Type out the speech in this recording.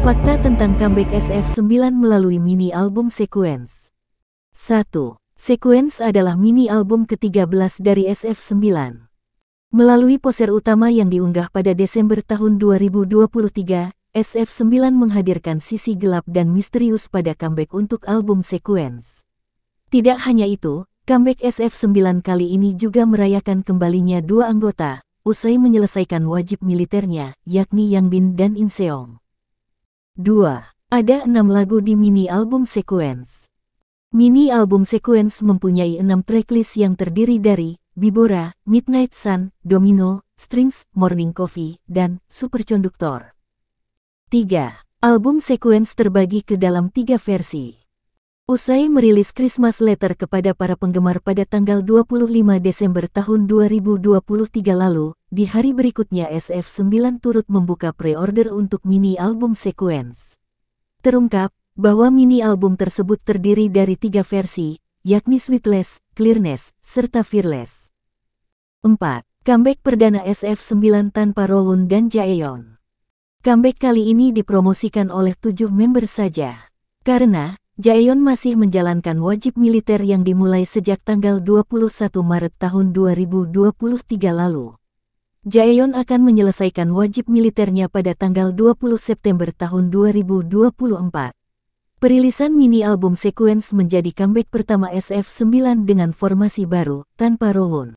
Fakta tentang comeback SF9 melalui mini album Sequence 1. Sequence adalah mini album ke-13 dari SF9. Melalui poster utama yang diunggah pada Desember tahun 2023, SF9 menghadirkan sisi gelap dan misterius pada comeback untuk album Sequence. Tidak hanya itu, comeback SF9 kali ini juga merayakan kembalinya dua anggota, usai menyelesaikan wajib militernya, yakni Yang Bin dan In 2. Ada enam lagu di mini album sequence. Mini album sequence mempunyai enam tracklist yang terdiri dari Bibora, Midnight Sun, Domino, Strings, Morning Coffee, dan Superconductor. 3. Album sequence terbagi ke dalam tiga versi. Usai merilis Christmas Letter kepada para penggemar pada tanggal 25 Desember tahun 2023 lalu, di hari berikutnya SF9 turut membuka pre-order untuk mini album Sequence. Terungkap bahwa mini album tersebut terdiri dari tiga versi, yakni Sweetless, Clearness, serta Fearless. 4. Comeback perdana SF9 tanpa Rohun dan Jaeyeon. Comeback kali ini dipromosikan oleh tujuh member saja. Karena, Jaeyon masih menjalankan wajib militer yang dimulai sejak tanggal 21 Maret tahun 2023 lalu. Jaeyon akan menyelesaikan wajib militernya pada tanggal 20 September tahun 2024. Perilisan mini album Sequence menjadi comeback pertama SF9 dengan formasi baru, tanpa Rowoon.